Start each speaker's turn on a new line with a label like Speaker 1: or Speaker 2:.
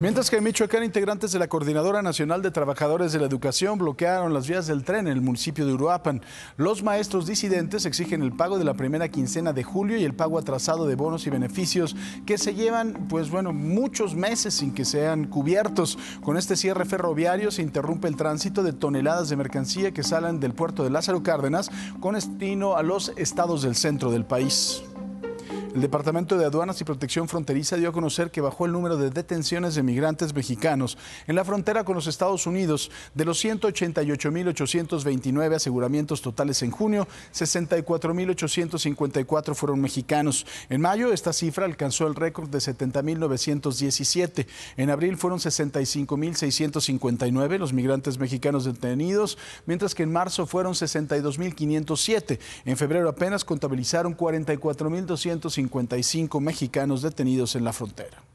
Speaker 1: Mientras que en Michoacán, integrantes de la Coordinadora Nacional de Trabajadores de la Educación bloquearon las vías del tren en el municipio de Uruapan. Los maestros disidentes exigen el pago de la primera quincena de julio y el pago atrasado de bonos y beneficios que se llevan, pues bueno, muchos meses sin que sean cubiertos. Con este cierre ferroviario se interrumpe el tránsito de toneladas de mercancía que salen del puerto de Lázaro Cárdenas con destino a los estados del centro del país. El Departamento de Aduanas y Protección Fronteriza dio a conocer que bajó el número de detenciones de migrantes mexicanos en la frontera con los Estados Unidos. De los 188.829 aseguramientos totales en junio, 64.854 fueron mexicanos. En mayo, esta cifra alcanzó el récord de 70.917. En abril fueron 65.659 los migrantes mexicanos detenidos, mientras que en marzo fueron 62.507. En febrero apenas contabilizaron 44.250 55 mexicanos detenidos en la frontera.